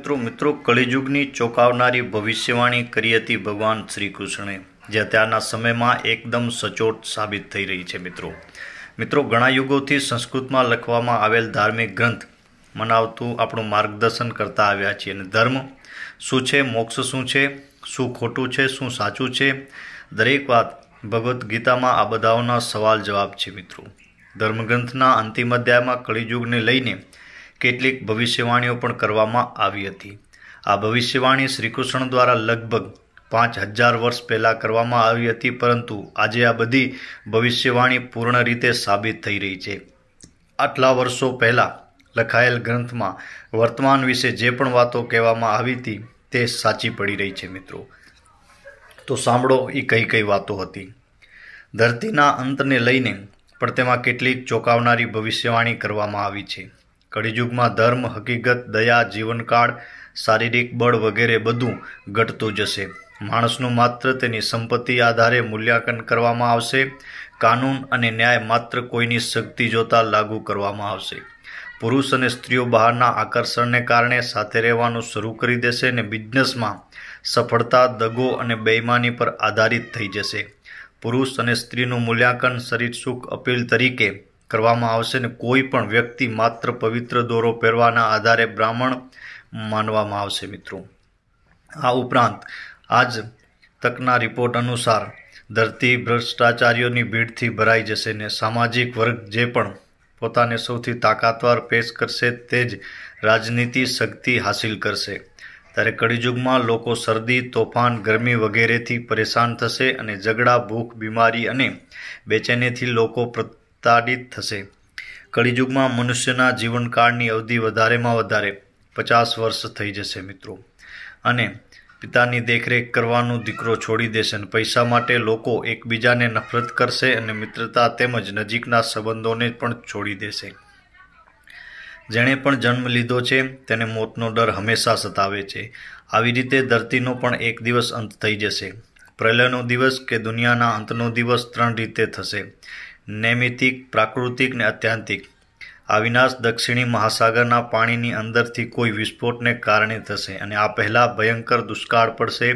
મિત્રો મિત્રો કળિયુગની ચોંકાવનારી ભવિષ્યવાણી કરી હતી ભગવાન શ્રી કૃષ્ણે જે અત્યારના સમયમાં એકદમ સચોટ સાબિત થઈ રહી છે મિત્રો મિત્રો ઘણા યુગોથી સંસ્કૃતમાં લખવામાં આવેલ ધાર્મિક ગ્રંથ મનાવતું આપણું માર્ગદર્શન કરતા આવ્યા છીએ અને ધર્મ શું છે મોક્ષ શું છે શું ખોટું છે શું સાચું છે દરેક વાત ભગવદ્ ગીતામાં આ બધાઓના સવાલ જવાબ છે મિત્રો ધર્મગ્રંથના અંતિમ અધ્યાયમાં કળિયુગને લઈને કેટલીક ભવિષ્યવાણીઓ પણ કરવામાં આવી હતી આ ભવિષ્યવાણી શ્રીકૃષ્ણ દ્વારા લગભગ પાંચ હજાર વર્ષ પહેલાં કરવામાં આવી હતી પરંતુ આજે આ બધી ભવિષ્યવાણી પૂર્ણ રીતે સાબિત થઈ રહી છે આટલા વર્ષો પહેલાં લખાયેલ ગ્રંથમાં વર્તમાન વિશે જે પણ વાતો કહેવામાં આવી હતી તે સાચી પડી રહી છે મિત્રો તો સાંભળો એ કઈ કઈ વાતો હતી ધરતીના અંતને લઈને પણ તેમાં કેટલીક ચોંકાવનારી ભવિષ્યવાણી કરવામાં આવી છે કળિયુગમાં ધર્મ હકીકત દયા જીવનકાળ શારીરિક બળ વગેરે બધું ઘટતું જશે માણસનું માત્ર તેની સંપત્તિ આધારે મૂલ્યાંકન કરવામાં આવશે કાનૂન અને ન્યાય માત્ર કોઈની શક્તિ જોતા લાગુ કરવામાં આવશે પુરુષ અને સ્ત્રીઓ બહારના આકર્ષણને કારણે સાથે રહેવાનું શરૂ કરી દેશે અને બિઝનેસમાં સફળતા દગો અને બેઈમાની પર આધારિત થઈ જશે પુરુષ અને સ્ત્રીનું મૂલ્યાંકન શરીર સુખ અપીલ તરીકે કરવામાં આવશે ને કોઈ પણ વ્યક્તિ માત્ર પવિત્ર દોરો પહેરવાના આધારે બ્રાહ્મણ માનવામાં આવશે મિત્રો આ ઉપરાંત આજ તકના રિપોર્ટ અનુસાર ધરતી ભ્રષ્ટાચારીઓની ભીડથી ભરાઈ જશે ને સામાજિક વર્ગ જે પણ પોતાને સૌથી તાકાતવાર પેશ કરશે તે જ રાજનીતિ શક્તિ હાસિલ કરશે ત્યારે કડીયુગમાં લોકો શરદી તોફાન ગરમી વગેરેથી પરેશાન થશે અને ઝઘડા ભૂખ બીમારી અને બેચેનીથી લોકો વિસ્તારિત થશે કળિયુગમાં મનુષ્યના જીવનકાળની અવધિ વધારેમાં વધારે પચાસ વર્ષ થઈ જશે મિત્રો અને પિતાની દેખરેખ કરવાનો દીકરો છોડી દેશે અને પૈસા માટે લોકો એકબીજાને નફરત કરશે અને મિત્રતા તેમજ નજીકના સંબંધોને પણ છોડી દેશે જેણે પણ જન્મ લીધો છે તેને મોતનો ડર હંમેશા સતાવે છે આવી રીતે ધરતીનો પણ એક દિવસ અંત થઈ જશે પ્રલયનો દિવસ કે દુનિયાના અંતનો દિવસ ત્રણ રીતે થશે નૈમિતિક પ્રાકૃતિક ને આત્યંતિક આ વિનાશ દક્ષિણી મહાસાગરના પાણીની અંદરથી કોઈ વિસ્ફોટને કારણે થશે અને આ પહેલાં ભયંકર દુષ્કાળ પડશે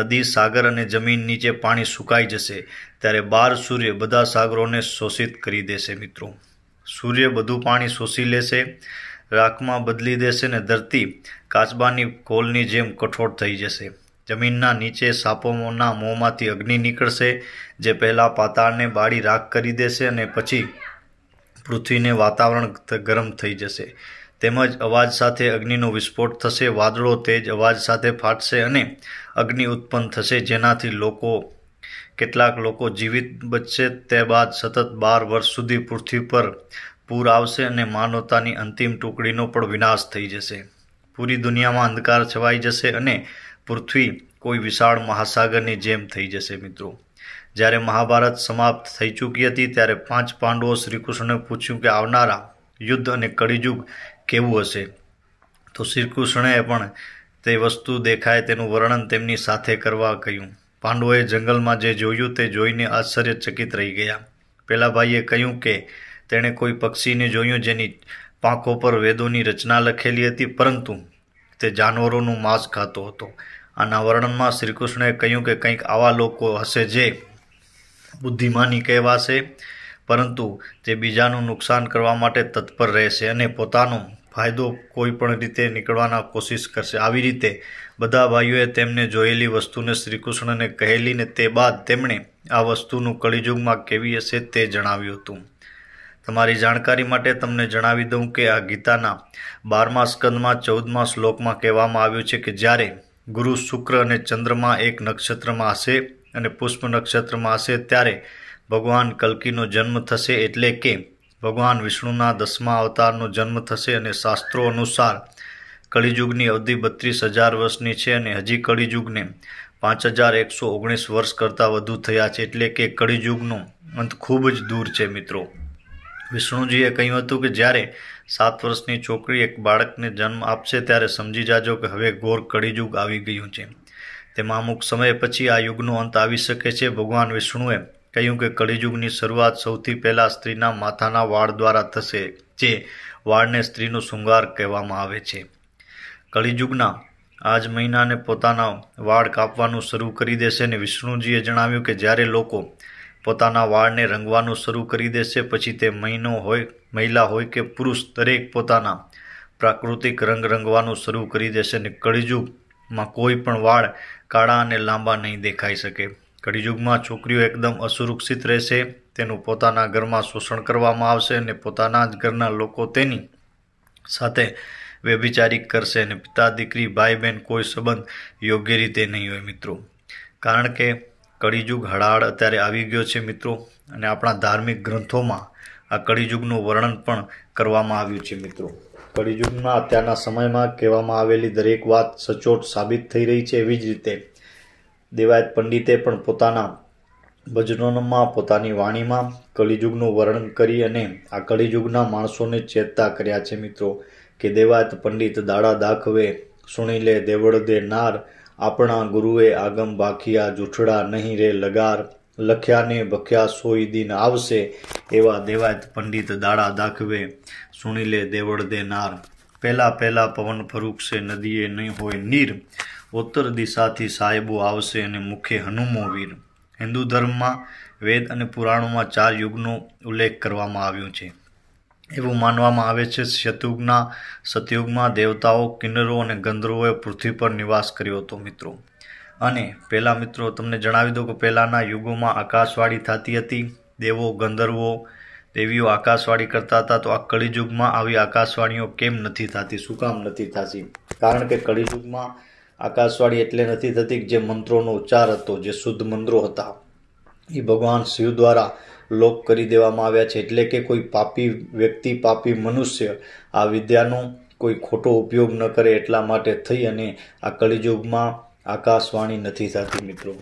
નદી સાગર અને જમીન નીચે પાણી સુકાઈ જશે ત્યારે બાર સૂર્ય બધા સાગરોને શોષિત કરી દેશે મિત્રો સૂર્ય બધું પાણી શોષી લેશે રાખમાં બદલી દેશે ને ધરતી કાચબાની કોલની જેમ કઠોળ થઈ જશે જમીનના નીચે સાપોના મોંમાંથી અગ્નિ નીકળશે જે પહેલાં પાતાળને બાળી રાખ કરી દેશે અને પછી પૃથ્વીને વાતાવરણ ગરમ થઈ જશે તેમજ અવાજ સાથે અગ્નિનો વિસ્ફોટ થશે વાદળો તેજ અવાજ સાથે ફાટશે અને અગ્નિ ઉત્પન્ન થશે જેનાથી લોકો કેટલાક લોકો જીવિત બચશે તે બાદ સતત બાર વર્ષ સુધી પૃથ્વી પર પૂર આવશે અને માનવતાની અંતિમ ટુકડીનો પણ વિનાશ થઈ જશે પૂરી દુનિયામાં અંધકાર છવાઈ જશે અને પૃથ્વી કોઈ વિશાળ મહાસાગરની જેમ થઈ જશે મિત્રો જ્યારે મહાભારત સમાપ્ત થઈ ચૂકી હતી ત્યારે પાંચ પાંડવો શ્રી પૂછ્યું કે આવનારા યુદ્ધ અને કળીયુગ કેવું હશે તો શ્રીકૃષ્ણએ પણ તે વસ્તુ દેખાય તેનું વર્ણન તેમની સાથે કરવા કહ્યું પાંડવોએ જંગલમાં જે જોયું તે જોઈને આશ્ચર્યચકિત રહી ગયા પેલા ભાઈએ કહ્યું કે તેણે કોઈ પક્ષીને જોયું જેની પાંખો પર વેદોની રચના લખેલી હતી પરંતુ તે જાનવરોનું માંસ ખાતો હતો આના વર્ણનમાં શ્રીકૃષ્ણએ કહ્યું કે કંઈક આવા લોકો હશે જે બુદ્ધિમાની કહેવાશે પરંતુ તે બીજાનું નુકસાન કરવા માટે તત્પર રહેશે અને પોતાનો ફાયદો કોઈ પણ રીતે નીકળવાના કોશિશ કરશે આવી રીતે બધા ભાઈઓએ તેમને જોયેલી વસ્તુને શ્રીકૃષ્ણને કહેલી ને તે બાદ તેમણે આ વસ્તુનું કળીજુગમાં કેવી હશે તે જણાવ્યું હતું તમારી જાણકારી માટે તમને જણાવી દઉં કે આ ગીતાના બારમા સ્કંદમાં ચૌદમા શ્લોકમાં કહેવામાં આવ્યું છે કે જ્યારે ગુરુ શુક્ર અને ચંદ્રમા એક નક્ષત્રમાં હશે અને પુષ્પ નક્ષત્રમાં હશે ત્યારે ભગવાન કલ્કીનો જન્મ થશે એટલે કે ભગવાન વિષ્ણુના દસમા અવતારનો જન્મ થશે અને શાસ્ત્રો અનુસાર કળિયુગની અવધિ બત્રીસ હજાર વર્ષની છે અને હજી કળિયુગને પાંચ હજાર એકસો ઓગણીસ વર્ષ કરતાં વધુ થયા છે એટલે કે કળિયુગનો અંત ખૂબ જ દૂર છે મિત્રો વિષ્ણુજીએ કહ્યું હતું કે જ્યારે સાત વર્ષની છોકરી એક બાળકને જન્મ આપશે ત્યારે સમજી જાજો કે હવે ઘોર કળીયુગ આવી ગયું છે તેમાં અમુક સમય પછી આ યુગનો અંત આવી શકે છે ભગવાન વિષ્ણુએ કહ્યું કે કળીયુગની શરૂઆત સૌથી પહેલાં સ્ત્રીના માથાના વાળ દ્વારા થશે જે વાળને સ્ત્રીનો શૃંગાર કહેવામાં આવે છે કળીયુગના આજ મહિનાને પોતાના વાળ કાપવાનું શરૂ કરી દેશે અને વિષ્ણુજીએ જણાવ્યું કે જ્યારે લોકો પોતાના વાળને રંગવાનું શરૂ કરી દેશે પછી તે મહિનો હોય મહિલા હોય કે પુરુષ દરેક પોતાના પ્રાકૃતિક રંગ રંગવાનું શરૂ કરી દેશે અને કળીયુગમાં કોઈ પણ વાળ કાળા અને લાંબા નહીં દેખાઈ શકે કળીયુગમાં છોકરીઓ એકદમ અસુરક્ષિત રહેશે તેનું પોતાના ઘરમાં શોષણ કરવામાં આવશે અને પોતાના જ ઘરના લોકો તેની સાથે વ્યભિચારી કરશે અને પિતા દીકરી ભાઈ બહેન કોઈ સંબંધ યોગ્ય રીતે નહીં હોય મિત્રો કારણ કે કળીયુગ હળાળ અત્યારે આવી ગયો છે મિત્રો અને આપણા ધાર્મિક ગ્રંથોમાં આ કળીયુગનું વર્ણન પણ કરવામાં આવ્યું છે મિત્રો કળીયુગમાં અત્યારના સમયમાં કહેવામાં આવેલી દરેક વાત સચોટ સાબિત થઈ રહી છે એવી જ રીતે દેવાયત પંડિતે પણ પોતાના ભજનોમાં પોતાની વાણીમાં કળીયુગનું વર્ણન કરી અને આ કળીયુગના માણસોને ચેતતા કર્યા છે મિત્રો કે દેવાયત પંડિત દાડા દાખવે સુણી લે દેવળ દે નાર આપણા ગુરુએ આગમ બાખિયા જૂઠડા નહીં રે લગાર લખ્યાને ભખ્યા સોઈ દિન આવશે એવા દેવાયત પંડિત દાડા દાખવે સુણી લે દેવળ દેનાર પહેલાં પહેલાં પવન ફરૂકશે નદીએ નહીં હોય નીર ઉત્તર દિશાથી સાહેબો આવશે અને મુખે હનુમો વીર હિન્દુ ધર્મમાં વેદ અને પુરાણોમાં ચાર યુગનો ઉલ્લેખ કરવામાં આવ્યો છે એવું માનવામાં આવે છે શતુગના સતયુગમાં દેવતાઓ કિન્નરો અને ગંધર્વોએ પૃથ્વી પર નિવાસ કર્યો હતો મિત્રો અને પહેલાં મિત્રો તમને જણાવી દઉં કે પહેલાંના યુગોમાં આકાશવાળી થતી હતી દેવો ગંધર્વો દેવીઓ આકાશવાળી કરતા હતા તો આ કળીયુગમાં આવી આકાશવાણીઓ કેમ નથી થતી શું કામ નથી થતી કારણ કે કળીયુગમાં આકાશવાળી એટલે નથી થતી કે જે મંત્રોનો ઉચ્ચાર હતો જે શુદ્ધ મંત્રો હતા એ ભગવાન શિવ દ્વારા લોપ કરી દેવામાં આવ્યા છે એટલે કે કોઈ પાપી વ્યક્તિ પાપી મનુષ્ય આ વિદ્યાનો કોઈ ખોટો ઉપયોગ ન કરે એટલા માટે થઈ અને આ કળિયુગમાં આકાશવાણી નથી થતી મિત્રો